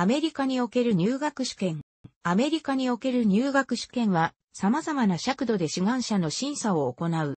アメリカにおける入学試験。アメリカにおける入学試験は、様々な尺度で志願者の審査を行う。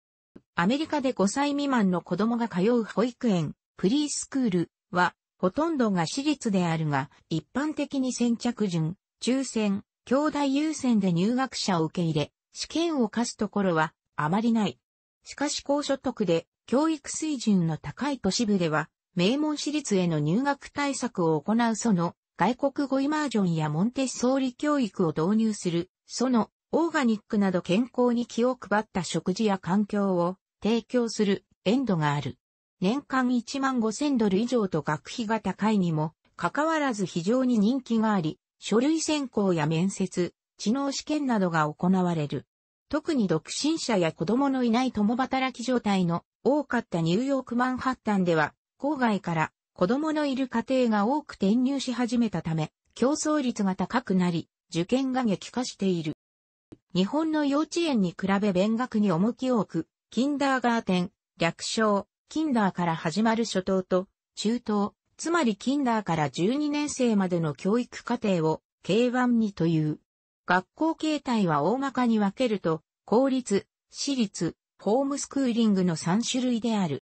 アメリカで5歳未満の子供が通う保育園、プリースクールは、ほとんどが私立であるが、一般的に先着順、抽選、兄弟優先で入学者を受け入れ、試験を課すところはあまりない。しかし高所得で教育水準の高い都市部では、名門私立への入学対策を行うその外国語イマージョンやモンテッソーリ教育を導入する、その、オーガニックなど健康に気を配った食事や環境を提供するエンドがある。年間1万5000ドル以上と学費が高いにも、かかわらず非常に人気があり、書類選考や面接、知能試験などが行われる。特に独身者や子供のいない共働き状態の多かったニューヨークマンハッタンでは、郊外から子供のいる家庭が多く転入し始めたため、競争率が高くなり、受験が激化している。日本の幼稚園に比べ勉学に重きを置く、キンダーガーテン、略称、キンダーから始まる初等と、中等、つまりキンダーから12年生までの教育課程を、K1 にという。学校形態は大まかに分けると、公立、私立、ホームスクーリングの3種類である。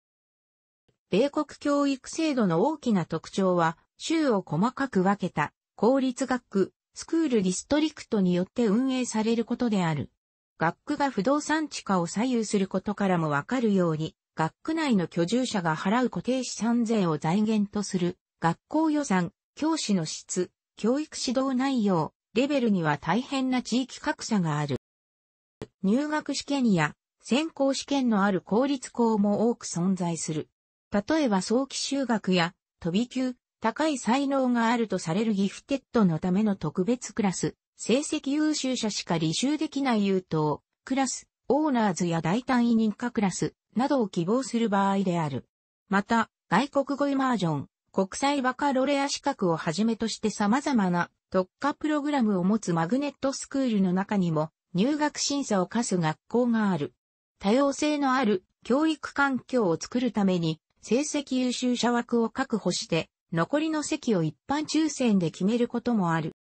米国教育制度の大きな特徴は、州を細かく分けた、公立学区、スクールディストリクトによって運営されることである。学区が不動産地価を左右することからもわかるように、学区内の居住者が払う固定資産税を財源とする、学校予算、教師の質、教育指導内容、レベルには大変な地域格差がある。入学試験や選考試験のある公立校も多く存在する。例えば早期修学や飛び級、高い才能があるとされるギフテッドのための特別クラス、成績優秀者しか履修できない優等、クラス、オーナーズや大単位認可クラスなどを希望する場合である。また、外国語イマージョン、国際バカロレア資格をはじめとして様々な特化プログラムを持つマグネットスクールの中にも入学審査を課す学校がある。多様性のある教育環境を作るために成績優秀者枠を確保して、残りの席を一般抽選で決めることもある。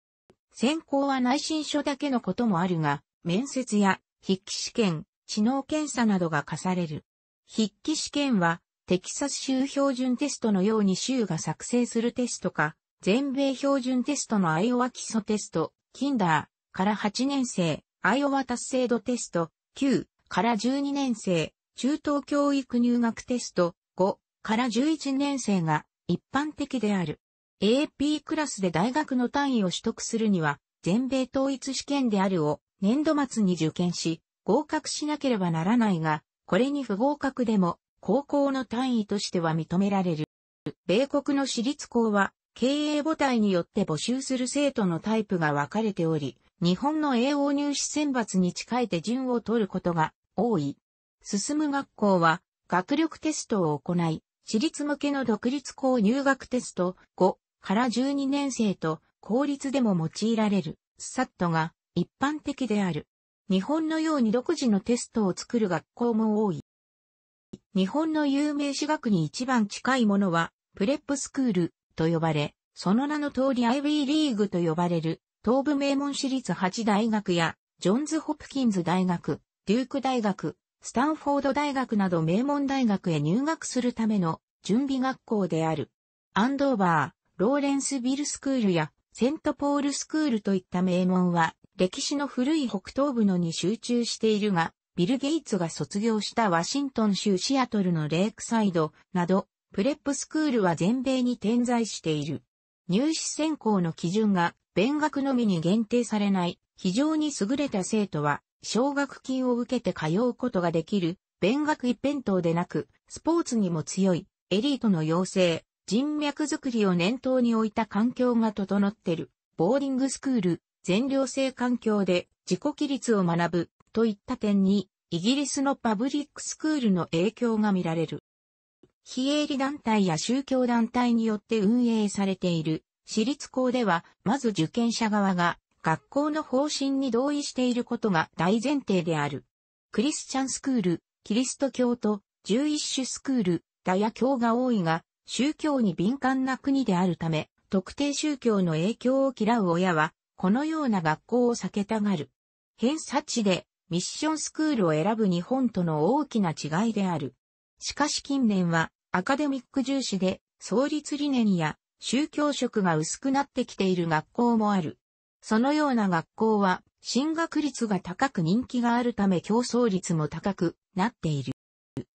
選考は内申書だけのこともあるが、面接や筆記試験、知能検査などが課される。筆記試験は、テキサス州標準テストのように州が作成するテストか、全米標準テストのアイオワ基礎テスト、キンダーから8年生、アイオワ達成度テスト、9から12年生、中等教育入学テスト、から11年生が一般的である。AP クラスで大学の単位を取得するには、全米統一試験であるを年度末に受験し、合格しなければならないが、これに不合格でも、高校の単位としては認められる。米国の私立校は、経営母体によって募集する生徒のタイプが分かれており、日本の英 o 入試選抜に近い手順を取ることが多い。進む学校は、学力テストを行い、私立向けの独立校入学テスト5から12年生と公立でも用いられるスサットが一般的である。日本のように独自のテストを作る学校も多い。日本の有名私学に一番近いものはプレップスクールと呼ばれ、その名の通り IB リーグと呼ばれる東部名門私立8大学やジョンズ・ホプキンズ大学、デューク大学、スタンフォード大学など名門大学へ入学するための準備学校である。アンドーバー、ローレンスビルスクールやセントポールスクールといった名門は歴史の古い北東部のに集中しているが、ビル・ゲイツが卒業したワシントン州シアトルのレイクサイドなど、プレップスクールは全米に点在している。入試選考の基準が、勉学のみに限定されない、非常に優れた生徒は、奨学金を受けて通うことができる、勉学一辺倒でなく、スポーツにも強い、エリートの養成、人脈づくりを念頭に置いた環境が整ってる、ボーディングスクール、全寮制環境で自己規律を学ぶ、といった点に、イギリスのパブリックスクールの影響が見られる。非営利団体や宗教団体によって運営されている私立校では、まず受験者側が学校の方針に同意していることが大前提である。クリスチャンスクール、キリスト教と11種スクール、ダヤ教が多いが、宗教に敏感な国であるため、特定宗教の影響を嫌う親は、このような学校を避けたがる。偏差値でミッションスクールを選ぶ日本との大きな違いである。しかし近年はアカデミック重視で創立理念や宗教色が薄くなってきている学校もある。そのような学校は進学率が高く人気があるため競争率も高くなっている。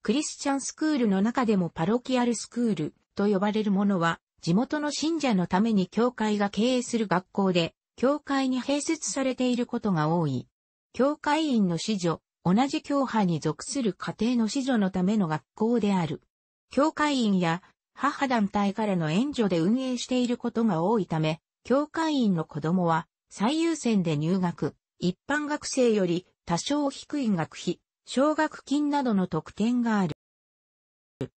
クリスチャンスクールの中でもパロキアルスクールと呼ばれるものは地元の信者のために教会が経営する学校で教会に併設されていることが多い。教会員の子女、同じ教派に属する家庭の子女のための学校である。教会員や母団体からの援助で運営していることが多いため、教会員の子供は最優先で入学、一般学生より多少低い学費、奨学金などの特典がある。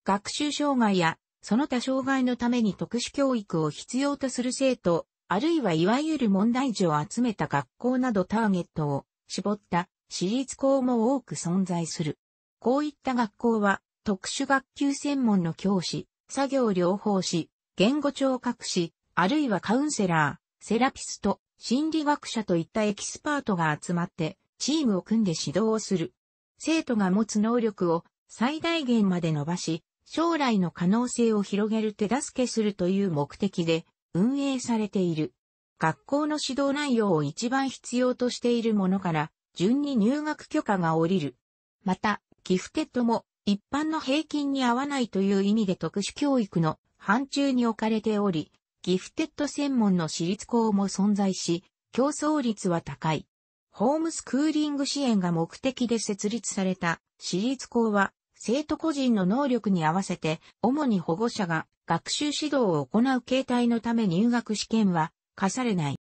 学習障害やその他障害のために特殊教育を必要とする生徒、あるいはいわゆる問題児を集めた学校などターゲットを絞った私立校も多く存在する。こういった学校は特殊学級専門の教師、作業療法士、言語聴覚士、あるいはカウンセラー、セラピスト、心理学者といったエキスパートが集まってチームを組んで指導をする。生徒が持つ能力を最大限まで伸ばし、将来の可能性を広げる手助けするという目的で運営されている。学校の指導内容を一番必要としているものから、順に入学許可が下りる。また、ギフテッドも一般の平均に合わないという意味で特殊教育の範疇に置かれており、ギフテッド専門の私立校も存在し、競争率は高い。ホームスクーリング支援が目的で設立された私立校は、生徒個人の能力に合わせて、主に保護者が学習指導を行う形態のため入学試験は課されない。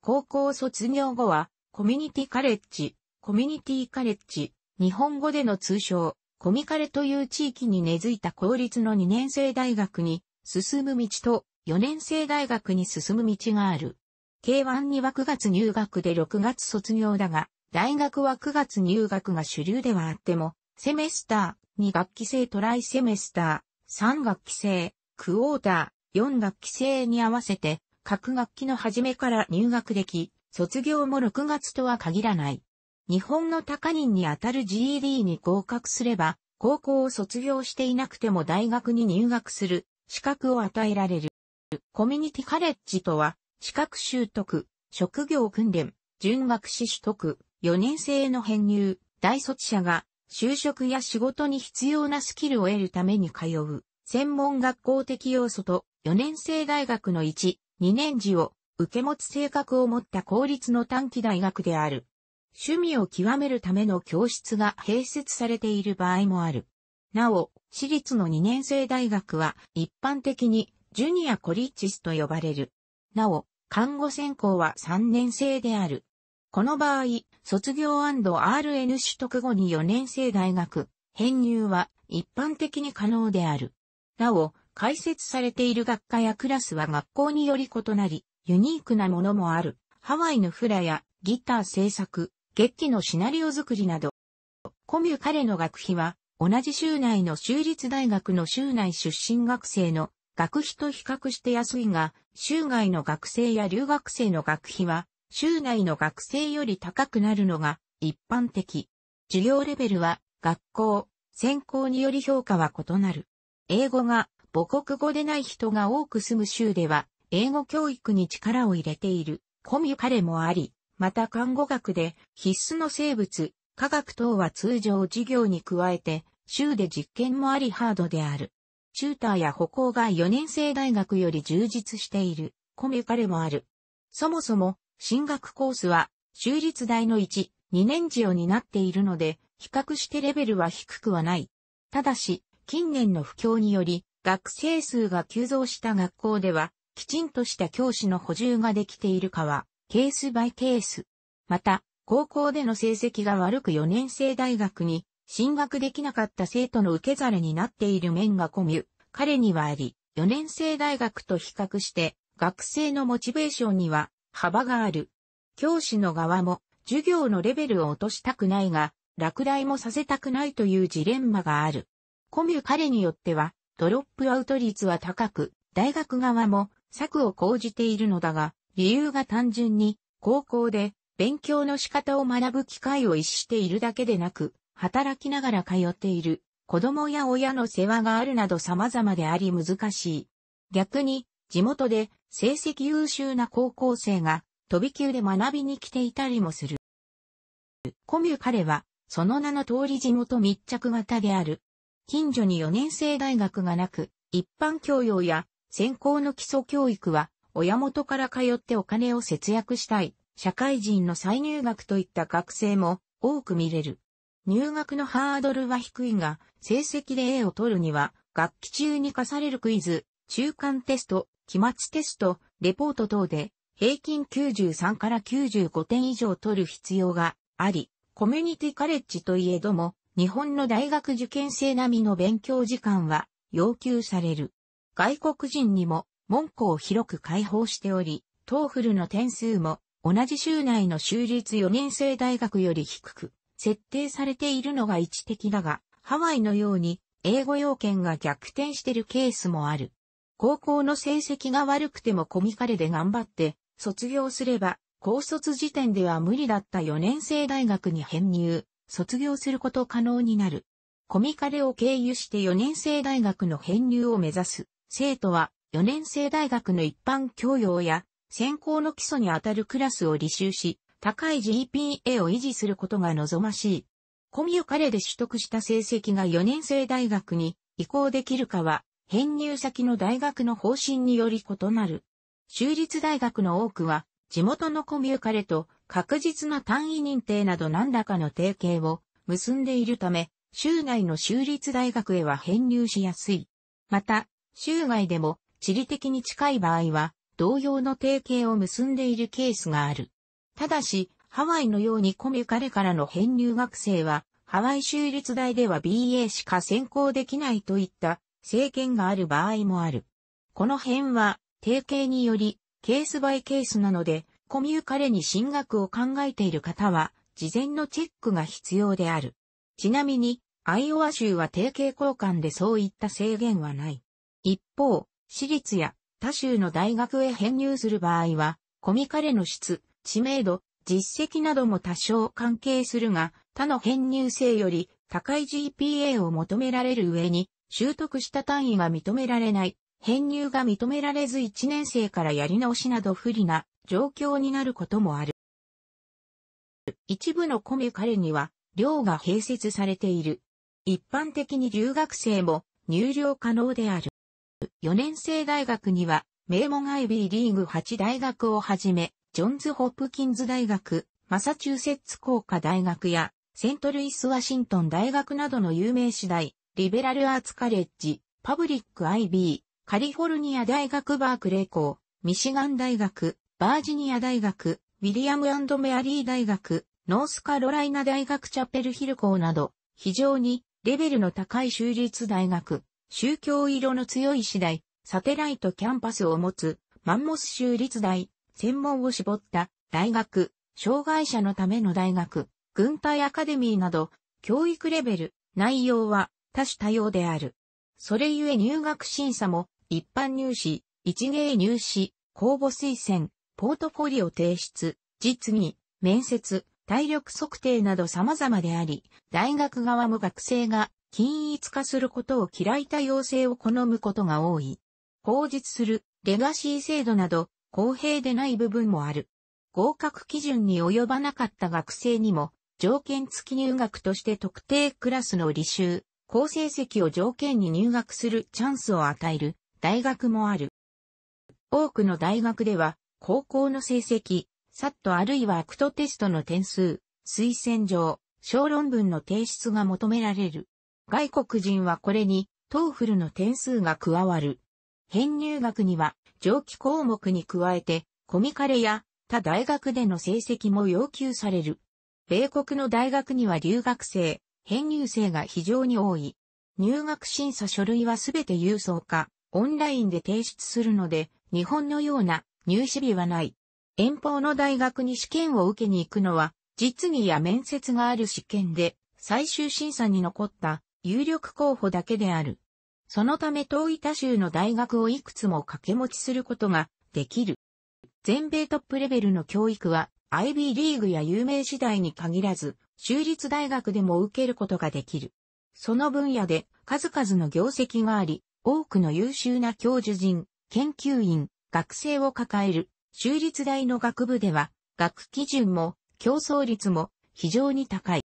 高校卒業後は、コミュニティカレッジ、コミュニティカレッジ、日本語での通称、コミカレという地域に根付いた公立の2年生大学に進む道と4年生大学に進む道がある。K1 には9月入学で6月卒業だが、大学は9月入学が主流ではあっても、セメスター、2学期制トライセメスター、3学期制、クォーター、4学期制に合わせて、各学期の初めから入学でき、卒業も6月とは限らない。日本の高人にあたる GED に合格すれば、高校を卒業していなくても大学に入学する資格を与えられる。コミュニティカレッジとは、資格習得、職業訓練、準学士取得、4年生の編入、大卒者が、就職や仕事に必要なスキルを得るために通う、専門学校的要素と、4年生大学の1、2年次を、受け持つ性格を持った公立の短期大学である。趣味を極めるための教室が併設されている場合もある。なお、私立の2年生大学は一般的にジュニアコリッチスと呼ばれる。なお、看護専攻は3年生である。この場合、卒業 &RN 取得後に4年生大学、編入は一般的に可能である。なお、開設されている学科やクラスは学校により異なり、ユニークなものもある。ハワイのフラやギター制作、劇器のシナリオ作りなど。コミュ彼の学費は、同じ州内の州立大学の州内出身学生の学費と比較して安いが、州外の学生や留学生の学費は、州内の学生より高くなるのが一般的。授業レベルは、学校、専攻により評価は異なる。英語が母国語でない人が多く住む州では、英語教育に力を入れているコミュカレもあり、また看護学で必須の生物、科学等は通常授業に加えて、州で実験もありハードである。チューターや歩行が4年生大学より充実している、コメカレもある。そもそも、進学コースは、州立大の1、2年次を担っているので、比較してレベルは低くはない。ただし、近年の不況により、学生数が急増した学校では、きちんとした教師の補充ができているかは、ケースバイケース。また、高校での成績が悪く4年生大学に進学できなかった生徒の受け皿になっている面がコミュ、彼にはあり、4年生大学と比較して、学生のモチベーションには幅がある。教師の側も、授業のレベルを落としたくないが、落第もさせたくないというジレンマがある。コミュ彼によっては、ドロップアウト率は高く、大学側も策を講じているのだが、理由が単純に、高校で勉強の仕方を学ぶ機会を逸しているだけでなく、働きながら通っている、子供や親の世話があるなど様々であり難しい。逆に、地元で成績優秀な高校生が、飛び級で学びに来ていたりもする。コミュ彼は、その名の通り地元密着型である。近所に4年生大学がなく、一般教養や専攻の基礎教育は、親元から通ってお金を節約したい、社会人の再入学といった学生も多く見れる。入学のハードルは低いが、成績で A を取るには、学期中に課されるクイズ、中間テスト、期末テスト、レポート等で、平均93から95点以上取る必要があり、コミュニティカレッジといえども、日本の大学受験生並みの勉強時間は要求される。外国人にも門戸を広く開放しており、トーフルの点数も同じ州内の州立4年生大学より低く、設定されているのが位置的だが、ハワイのように英語要件が逆転しているケースもある。高校の成績が悪くてもコミカレで頑張って卒業すれば、高卒時点では無理だった4年生大学に編入、卒業すること可能になる。コミカレを経由して4年生大学の編入を目指す生徒は4年生大学の一般教養や専攻の基礎にあたるクラスを履修し、高い GPA を維持することが望ましい。コミュカレで取得した成績が4年生大学に移行できるかは、編入先の大学の方針により異なる。州立大学の多くは、地元のコミュカレと確実な単位認定など何らかの提携を結んでいるため、州外の州立大学へは編入しやすい。また、州外でも地理的に近い場合は、同様の提携を結んでいるケースがある。ただし、ハワイのようにコミカレからの編入学生は、ハワイ州立大では BA しか専攻できないといった制限がある場合もある。この辺は、定型により、ケースバイケースなので、コミューカレに進学を考えている方は、事前のチェックが必要である。ちなみに、アイオワ州は定型交換でそういった制限はない。一方、私立や他州の大学へ編入する場合は、コミカレの質、知名度、実績なども多少関係するが、他の編入生より高い GPA を求められる上に、習得した単位が認められない、編入が認められず1年生からやり直しなど不利な状況になることもある。一部のコメ彼には、寮が併設されている。一般的に留学生も入寮可能である。4年生大学には、名門 IB リーグ8大学をはじめ、ジョンズ・ホップキンズ大学、マサチューセッツ工科大学や、セントルイス・ワシントン大学などの有名次第、リベラル・アーツ・カレッジ、パブリック・ IB、カリフォルニア大学バークレー校、ミシガン大学、バージニア大学、ウィリアムメアリー大学、ノースカロライナ大学チャペルヒル校など、非常にレベルの高い州立大学、宗教色の強い次第、サテライトキャンパスを持つ、マンモス州立大、専門を絞った大学、障害者のための大学、軍隊アカデミーなど、教育レベル、内容は多種多様である。それゆえ入学審査も、一般入試、一芸入試、公募推薦、ポートフォリオ提出、実技、面接、体力測定など様々であり、大学側も学生が均一化することを嫌いた要請を好むことが多い。口実するレガシー制度など公平でない部分もある。合格基準に及ばなかった学生にも、条件付き入学として特定クラスの履修、高成績を条件に入学するチャンスを与える大学もある。多くの大学では、高校の成績、サットあるいはアクトテストの点数、推薦状、小論文の提出が求められる。外国人はこれに、トーフルの点数が加わる。編入学には、上記項目に加えて、コミカレや他大学での成績も要求される。米国の大学には留学生、編入生が非常に多い。入学審査書類はすべて郵送か、オンラインで提出するので、日本のような入試日はない。遠方の大学に試験を受けに行くのは、実技や面接がある試験で、最終審査に残った有力候補だけである。そのため遠い他州の大学をいくつも掛け持ちすることができる。全米トップレベルの教育は、IB リーグや有名次第に限らず、州立大学でも受けることができる。その分野で数々の業績があり、多くの優秀な教授人、研究員、学生を抱える州立大の学部では、学基準も競争率も非常に高い。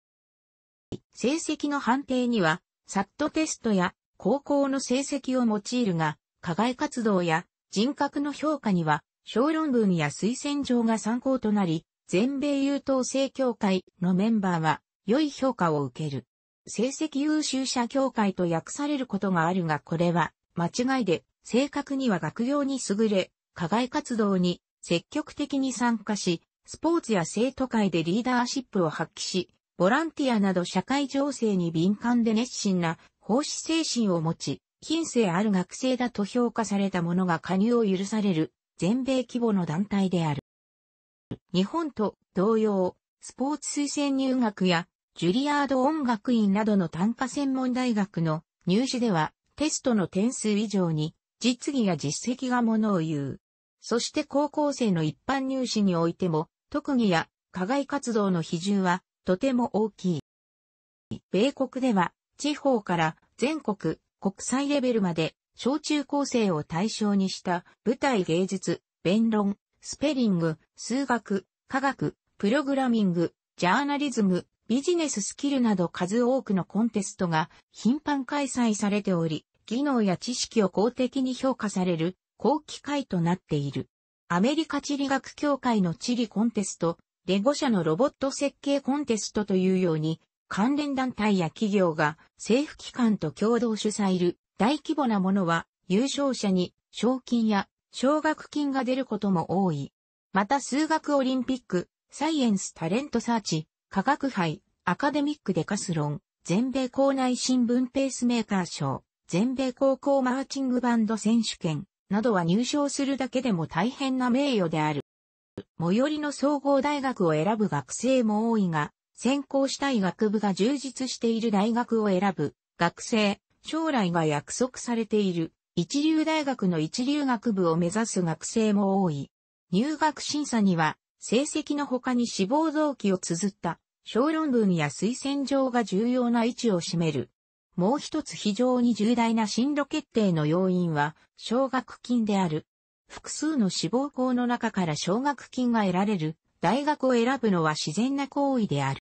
成績の判定には、サットテストや高校の成績を用いるが、課外活動や人格の評価には、小論文や推薦状が参考となり、全米優等生協会のメンバーは、良い評価を受ける。成績優秀者協会と訳されることがあるが、これは、間違いで、正確には学業に優れ、課外活動に積極的に参加し、スポーツや生徒会でリーダーシップを発揮し、ボランティアなど社会情勢に敏感で熱心な奉仕精神を持ち、近世ある学生だと評価された者が加入を許される全米規模の団体である。日本と同様、スポーツ推薦入学やジュリアード音楽院などの単科専門大学の入試ではテストの点数以上に実技や実績がものを言う。そして高校生の一般入試においても特技や課外活動の比重はとても大きい。米国では地方から全国、国際レベルまで、小中高生を対象にした舞台芸術、弁論、スペリング、数学、科学、プログラミング、ジャーナリズム、ビジネススキルなど数多くのコンテストが頻繁開催されており、技能や知識を公的に評価される好機会となっている。アメリカ地理学協会の地理コンテスト、レゴ社のロボット設計コンテストというように、関連団体や企業が政府機関と共同主催る大規模なものは優勝者に賞金や奨学金が出ることも多い。また数学オリンピック、サイエンスタレントサーチ、科学杯、アカデミックデカスロン、全米校内新聞ペースメーカー賞、全米高校マーチングバンド選手権などは入賞するだけでも大変な名誉である。最寄りの総合大学を選ぶ学生も多いが、専攻したい学部が充実している大学を選ぶ、学生、将来が約束されている、一流大学の一流学部を目指す学生も多い。入学審査には、成績の他に志望動機を綴った、小論文や推薦状が重要な位置を占める。もう一つ非常に重大な進路決定の要因は、奨学金である。複数の志望校の中から奨学金が得られる、大学を選ぶのは自然な行為である。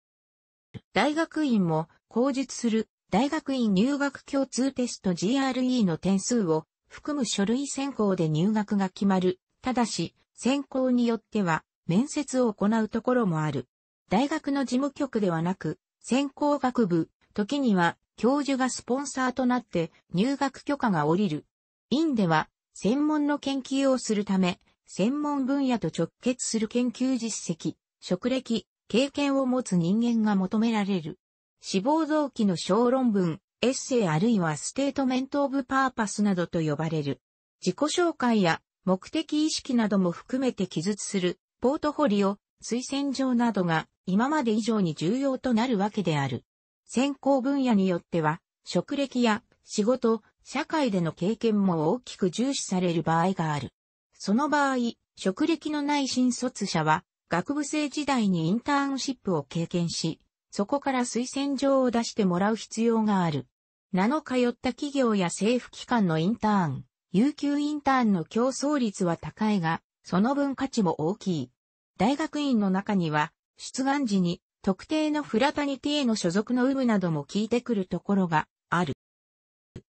大学院も公述する大学院入学共通テスト GRE の点数を含む書類選考で入学が決まる。ただし、選考によっては面接を行うところもある。大学の事務局ではなく、専攻学部、時には教授がスポンサーとなって入学許可が下りる。院では専門の研究をするため、専門分野と直結する研究実績、職歴、経験を持つ人間が求められる。志望臓器の小論文、エッセイあるいはステートメントオブパーパスなどと呼ばれる。自己紹介や目的意識なども含めて記述するポートフォリオ、推薦状などが今まで以上に重要となるわけである。専攻分野によっては、職歴や仕事、社会での経験も大きく重視される場合がある。その場合、職歴のない新卒者は学部生時代にインターンシップを経験し、そこから推薦状を出してもらう必要がある。7日寄った企業や政府機関のインターン、有給インターンの競争率は高いが、その分価値も大きい。大学院の中には、出願時に特定のフラタニティへの所属の有無なども聞いてくるところがある。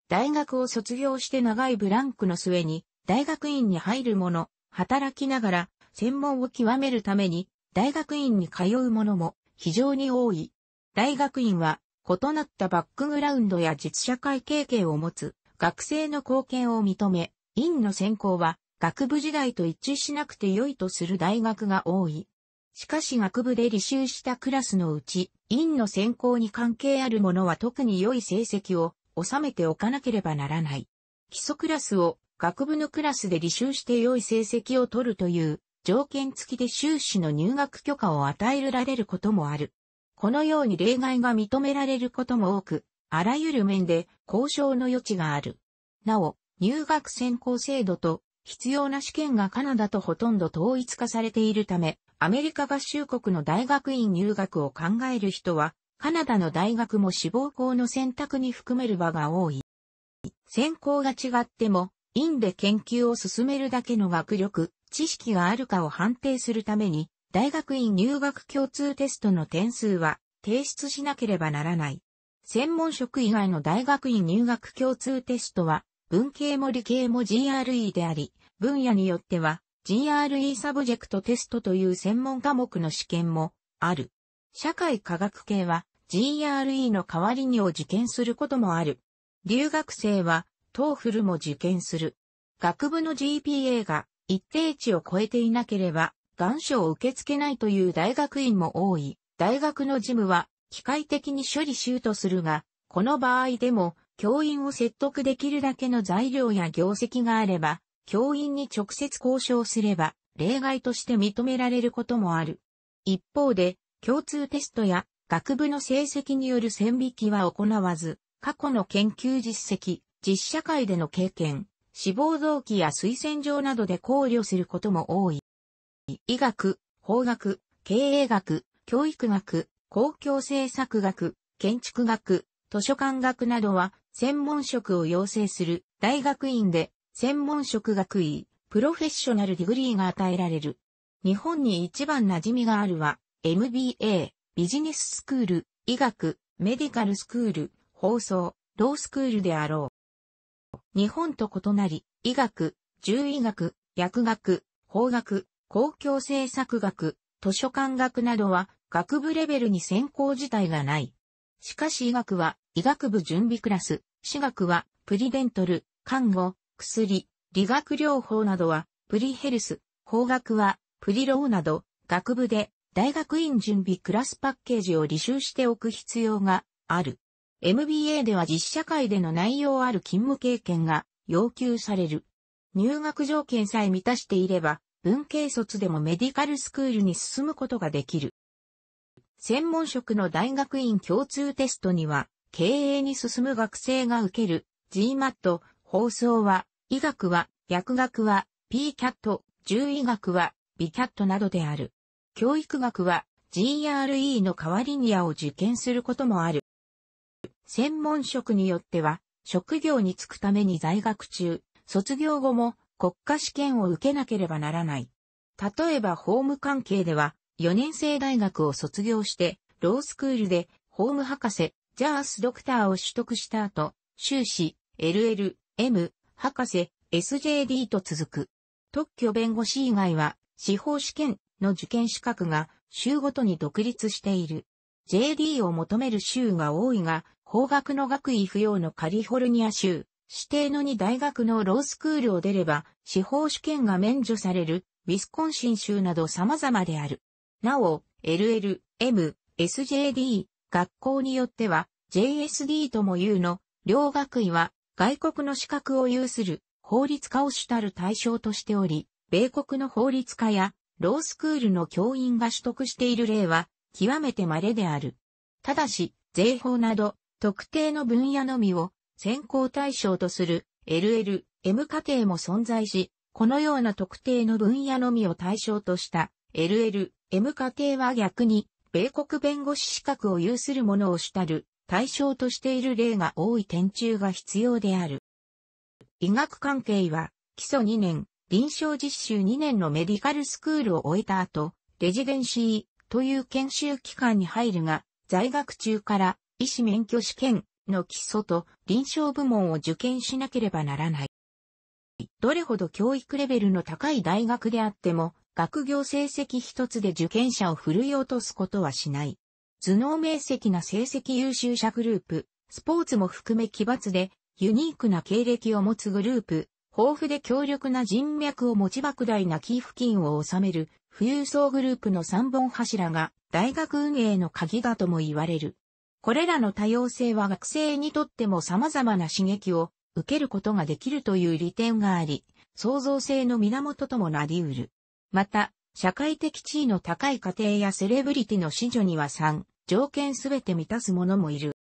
大学を卒業して長いブランクの末に、大学院に入る者、働きながら専門を極めるために、大学院に通う者も非常に多い。大学院は、異なったバックグラウンドや実社会経験を持つ学生の貢献を認め、院の専攻は学部時代と一致しなくて良いとする大学が多い。しかし学部で履修したクラスのうち、院の専攻に関係あるものは特に良い成績を収めておかなければならない。基礎クラスを学部のクラスで履修して良い成績を取るという条件付きで修士の入学許可を与えられることもある。このように例外が認められることも多く、あらゆる面で交渉の余地がある。なお、入学選考制度と必要な試験がカナダとほとんど統一化されているため、アメリカ合衆国の大学院入学を考える人は、カナダの大学も志望校の選択に含める場が多い。選考が違っても、院で研究を進めるだけの学力、知識があるかを判定するために、大学院入学共通テストの点数は提出しなければならない。専門職以外の大学院入学共通テストは、文系も理系も GRE であり、分野によっては GRE サブジェクトテストという専門科目の試験もある。社会科学系は GRE の代わりにを受験することもある。留学生は TOEFL も受験する。学部の GPA が一定値を超えていなければ、願書を受け付けないという大学院も多い。大学の事務は、機械的に処理しようとするが、この場合でも、教員を説得できるだけの材料や業績があれば、教員に直接交渉すれば、例外として認められることもある。一方で、共通テストや学部の成績による線引きは行わず、過去の研究実績、実社会での経験、死亡臓器や推薦状などで考慮することも多い。医学、法学、経営学、教育学、公共政策学、建築学、図書館学などは専門職を養成する大学院で専門職学位、プロフェッショナルディグリーが与えられる。日本に一番馴染みがあるは MBA、ビジネススクール、医学、メディカルスクール、放送、ロースクールであろう。日本と異なり、医学、獣医学、薬学、法学、公共政策学、図書館学などは学部レベルに専攻自体がない。しかし医学は医学部準備クラス、私学はプリデントル、看護、薬、理学療法などはプリヘルス、法学はプリローなど学部で大学院準備クラスパッケージを履修しておく必要がある。MBA では実社会での内容ある勤務経験が要求される。入学条件さえ満たしていれば、文系卒でもメディカルスクールに進むことができる。専門職の大学院共通テストには、経営に進む学生が受ける GMAT、放送は、医学は、薬学は、PCAT、獣医学は、BCAT などである。教育学は、GRE の代わりにやを受験することもある。専門職によっては、職業に就くために在学中、卒業後も国家試験を受けなければならない。例えば法務関係では、4年生大学を卒業して、ロースクールで法務博士、ジャースドクターを取得した後、修士、LL、M、博士、SJD と続く。特許弁護士以外は、司法試験の受験資格が州ごとに独立している。JD を求める州が多いが、法学の学位不要のカリフォルニア州、指定の2大学のロースクールを出れば、司法試験が免除される、ウィスコンシン州など様々である。なお、LL、M、SJD、学校によっては、JSD とも言うの、両学位は、外国の資格を有する、法律家を主たる対象としており、米国の法律家や、ロースクールの教員が取得している例は、極めて稀である。ただし、税法など、特定の分野のみを選考対象とする LL、M 課程も存在し、このような特定の分野のみを対象とした LL、M 課程は逆に、米国弁護士資格を有する者を主たる対象としている例が多い点注が必要である。医学関係は、基礎2年、臨床実習2年のメディカルスクールを終えた後、レジデンシーという研修期間に入るが、在学中から医師免許試験の基礎と臨床部門を受験しなければならない。どれほど教育レベルの高い大学であっても、学業成績一つで受験者を振るい落とすことはしない。頭脳明晰な成績優秀者グループ、スポーツも含め奇抜で、ユニークな経歴を持つグループ、豊富で強力な人脈を持ち莫大な寄付金を収める富裕層グループの3本柱が大学運営の鍵だとも言われる。これらの多様性は学生にとっても様々な刺激を受けることができるという利点があり、創造性の源ともなり得る。また、社会的地位の高い家庭やセレブリティの子女には3、条件すべて満たす者もいる。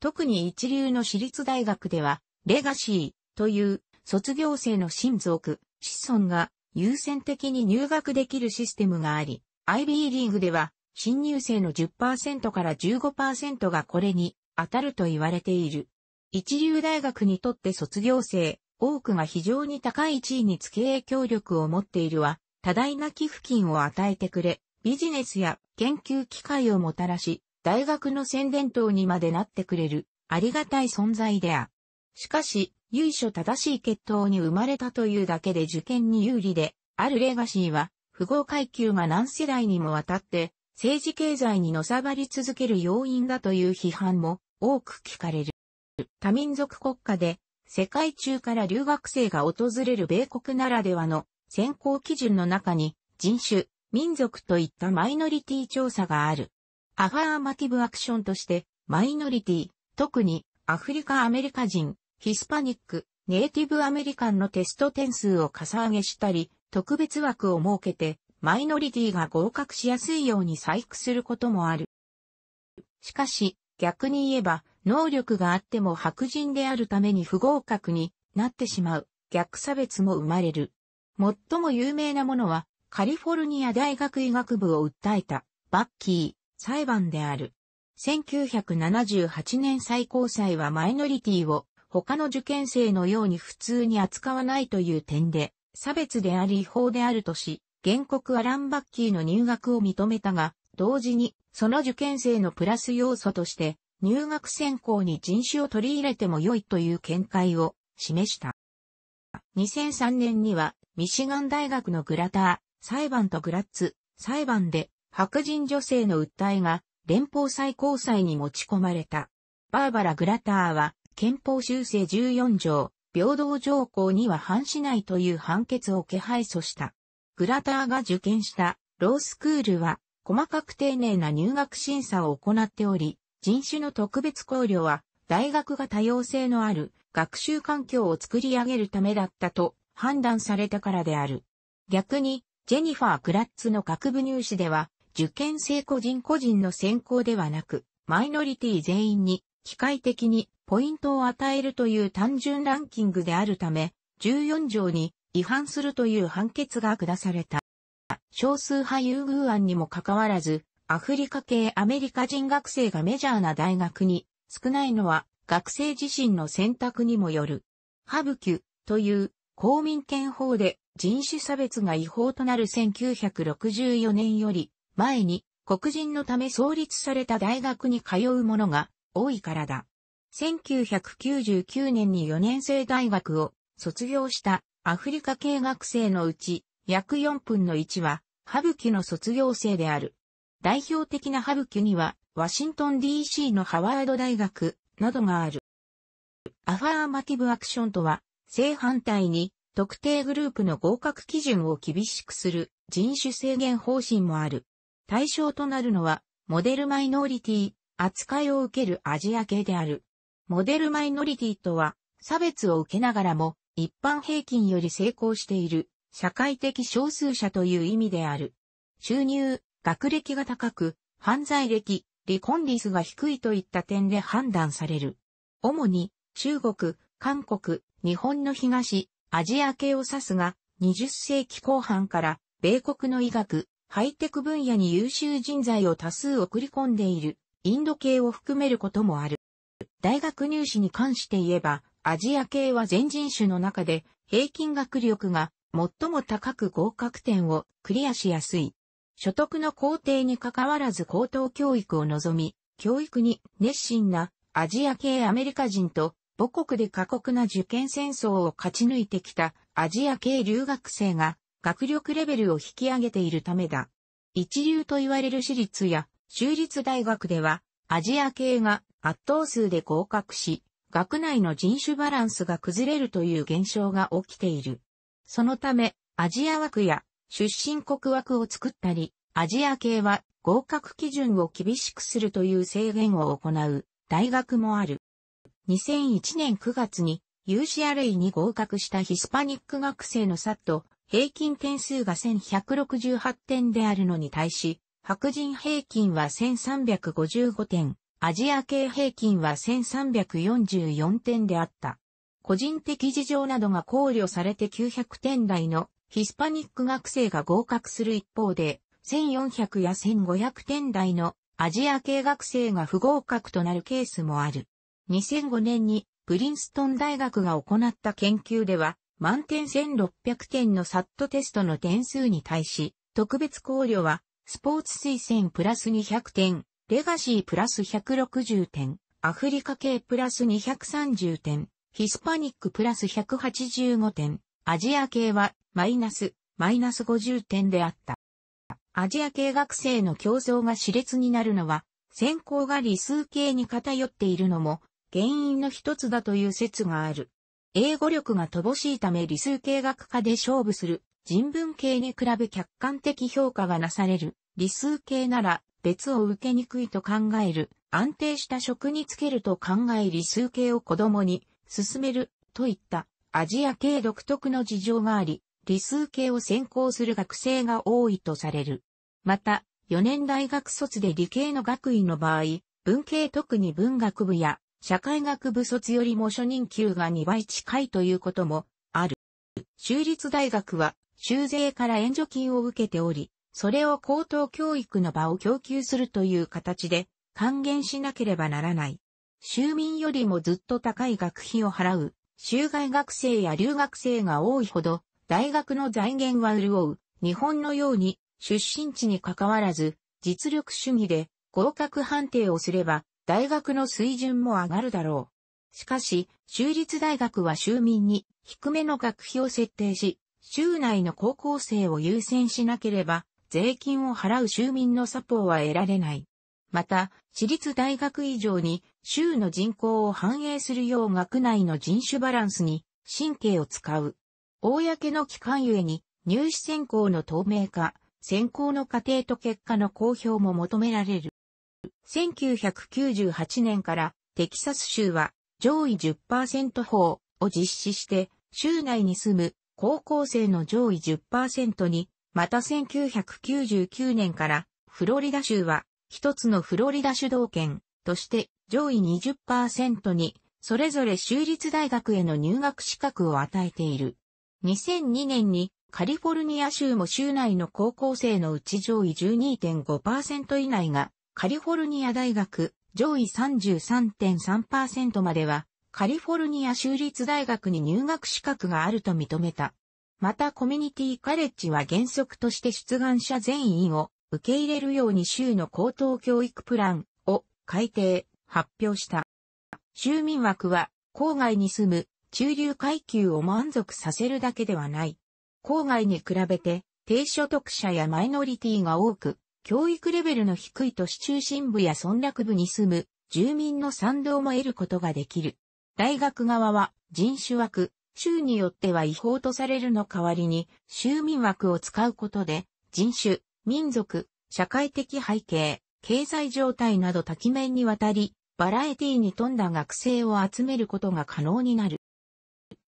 特に一流の私立大学では、レガシーという卒業生の親族、子孫が優先的に入学できるシステムがあり、IB リーグでは新入生の10%から15%がこれに当たると言われている。一流大学にとって卒業生、多くが非常に高い地位につけ影響力を持っているは、多大な寄付金を与えてくれ、ビジネスや研究機会をもたらし、大学の宣伝等にまでなってくれる、ありがたい存在であ。しかし、由緒正しい血統に生まれたというだけで受験に有利で、あるレガシーは、富豪階級が何世代にもわたって、政治経済にのさばり続ける要因だという批判も多く聞かれる。多民族国家で世界中から留学生が訪れる米国ならではの選考基準の中に人種、民族といったマイノリティ調査がある。アファーマティブアクションとしてマイノリティ、特にアフリカアメリカ人、ヒスパニック、ネイティブアメリカンのテスト点数をかさ上げしたり、特別枠を設けてマイノリティが合格しやすいように細工することもある。しかし、逆に言えば、能力があっても白人であるために不合格になってしまう逆差別も生まれる。最も有名なものは、カリフォルニア大学医学部を訴えた、バッキー、裁判である。1978年最高裁はマイノリティを他の受験生のように普通に扱わないという点で、差別であり違法であるとし、原告アラン・バッキーの入学を認めたが、同時に、その受験生のプラス要素として、入学選考に人種を取り入れても良いという見解を示した。2003年には、ミシガン大学のグラター、裁判とグラッツ、裁判で、白人女性の訴えが、連邦最高裁に持ち込まれた。バーバラ・グラターは、憲法修正14条、平等条項には反しないという判決を気配訴した。グラターが受験したロースクールは細かく丁寧な入学審査を行っており、人種の特別考慮は大学が多様性のある学習環境を作り上げるためだったと判断されたからである。逆に、ジェニファー・クラッツの学部入試では、受験生個人個人の選考ではなく、マイノリティ全員に機械的にポイントを与えるという単純ランキングであるため、14条に違反するという判決が下された。少数派優遇案にもかかわらず、アフリカ系アメリカ人学生がメジャーな大学に少ないのは学生自身の選択にもよる。ハブキュという公民権法で人種差別が違法となる1964年より前に黒人のため創立された大学に通う者が多いからだ。1999年に4年生大学を卒業したアフリカ系学生のうち、約4分の1は、ハブキの卒業生である。代表的なハブキには、ワシントン DC のハワード大学などがある。アファーマティブアクションとは、正反対に特定グループの合格基準を厳しくする人種制限方針もある。対象となるのは、モデルマイノリティ、扱いを受けるアジア系である。モデルマイノリティとは、差別を受けながらも、一般平均より成功している社会的少数者という意味である。収入、学歴が高く、犯罪歴、離婚率が低いといった点で判断される。主に、中国、韓国、日本の東、アジア系を指すが、20世紀後半から米国の医学、ハイテク分野に優秀人材を多数送り込んでいるインド系を含めることもある。大学入試に関して言えば、アジア系は全人種の中で平均学力が最も高く合格点をクリアしやすい。所得の工程に関わらず高等教育を望み、教育に熱心なアジア系アメリカ人と母国で過酷な受験戦争を勝ち抜いてきたアジア系留学生が学力レベルを引き上げているためだ。一流と言われる私立や州立大学ではアジア系が圧倒数で合格し、学内の人種バランスが崩れるという現象が起きている。そのため、アジア枠や出身国枠を作ったり、アジア系は合格基準を厳しくするという制限を行う大学もある。2001年9月に UCLA に合格したヒスパニック学生の差と平均点数が1168点であるのに対し、白人平均は1355点。アジア系平均は1344点であった。個人的事情などが考慮されて900点台のヒスパニック学生が合格する一方で、1400や1500点台のアジア系学生が不合格となるケースもある。2005年にプリンストン大学が行った研究では、満点1600点のサットテストの点数に対し、特別考慮は、スポーツ推薦プラス200点、レガシープラス160点、アフリカ系プラス230点、ヒスパニックプラス185点、アジア系はマイナス、マイナス50点であった。アジア系学生の競争が熾烈になるのは、選考が理数系に偏っているのも、原因の一つだという説がある。英語力が乏しいため理数系学科で勝負する人文系に比べ客観的評価がなされる理数系なら別を受けにくいと考える、安定した職につけると考え理数系を子供に進めるといったアジア系独特の事情があり、理数系を専攻する学生が多いとされる。また、4年大学卒で理系の学位の場合、文系特に文学部や社会学部卒よりも初任給が2倍近いということもある。州立大学は修税から援助金を受けており、それを高等教育の場を供給するという形で還元しなければならない。州民よりもずっと高い学費を払う、州外学生や留学生が多いほど、大学の財源は潤う。日本のように、出身地に関わらず、実力主義で合格判定をすれば、大学の水準も上がるだろう。しかし、州立大学は州民に低めの学費を設定し、州内の高校生を優先しなければ税金を払う州民のサポーは得られない。また、私立大学以上に州の人口を反映するよう学内の人種バランスに神経を使う。公の機関ゆえに入試選考の透明化、選考の過程と結果の公表も求められる。1998年からテキサス州は上位10%法を実施して州内に住む高校生の上位10%にまた1999年からフロリダ州は一つのフロリダ主導権として上位20%にそれぞれ州立大学への入学資格を与えている。2002年にカリフォルニア州も州内の高校生のうち上位12.5%以内がカリフォルニア大学上位33.3%まではカリフォルニア州立大学に入学資格があると認めた。またコミュニティカレッジは原則として出願者全員を受け入れるように州の高等教育プランを改定、発表した。州民枠は郊外に住む中流階級を満足させるだけではない。郊外に比べて低所得者やマイノリティが多く、教育レベルの低い都市中心部や村落部に住む住民の賛同も得ることができる。大学側は人種枠、州によっては違法とされるの代わりに、州民枠を使うことで、人種、民族、社会的背景、経済状態など多岐面にわたり、バラエティに富んだ学生を集めることが可能になる。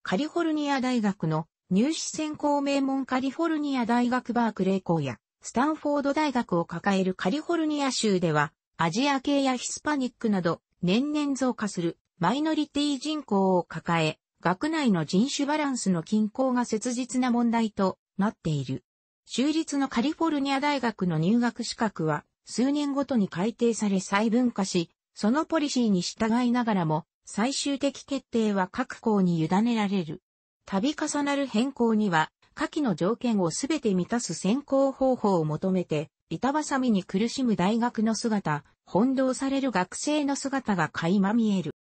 カリフォルニア大学の入試専攻名門カリフォルニア大学バークレー校やスタンフォード大学を抱えるカリフォルニア州ではアジア系やヒスパニックなど年々増加するマイノリティ人口を抱え学内の人種バランスの均衡が切実な問題となっている。州立のカリフォルニア大学の入学資格は数年ごとに改定され細分化し、そのポリシーに従いながらも最終的決定は各校に委ねられる。度重なる変更には、下記の条件をすべて満たす選考方法を求めて、板挟みに苦しむ大学の姿、翻弄される学生の姿が垣間見える。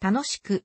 楽しく、